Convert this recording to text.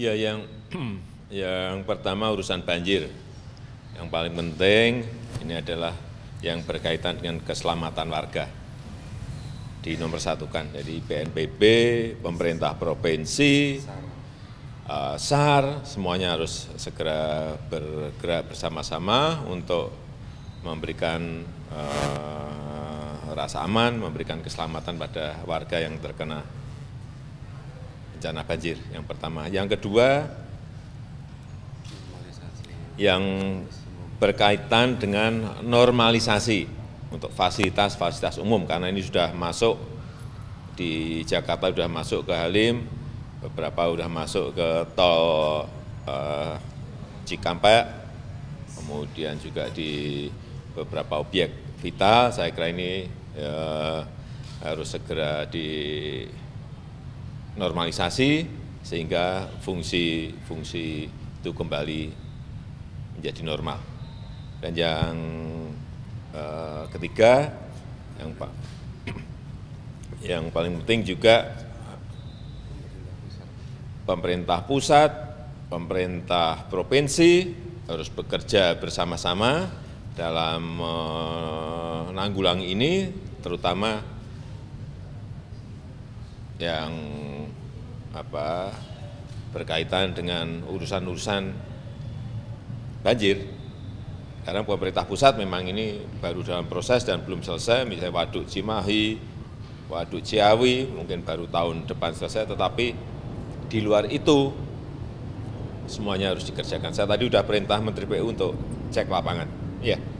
Ya yang yang pertama urusan banjir. Yang paling penting ini adalah yang berkaitan dengan keselamatan warga. Di nomor satukan. jadi BNPB, pemerintah provinsi, SAR, eh, SAR semuanya harus segera bergerak bersama-sama untuk memberikan uh, rasa aman, memberikan keselamatan pada warga yang terkena bencana banjir yang pertama. Yang kedua, yang berkaitan dengan normalisasi untuk fasilitas-fasilitas umum, karena ini sudah masuk di Jakarta, sudah masuk ke Halim, beberapa sudah masuk ke tol eh, Cikampek, kemudian juga di beberapa objek vital, saya kira ini eh, harus segera di normalisasi sehingga fungsi-fungsi itu kembali menjadi normal. Dan yang eh, ketiga, yang yang paling penting juga pemerintah pusat, pemerintah provinsi harus bekerja bersama-sama dalam menanggulangi ini, terutama yang apa berkaitan dengan urusan-urusan banjir. Karena pemerintah pusat memang ini baru dalam proses dan belum selesai, misalnya Waduk Cimahi, Waduk Ciawi, mungkin baru tahun depan selesai, tetapi di luar itu semuanya harus dikerjakan. Saya tadi sudah perintah Menteri PU untuk cek lapangan. Iya. Yeah.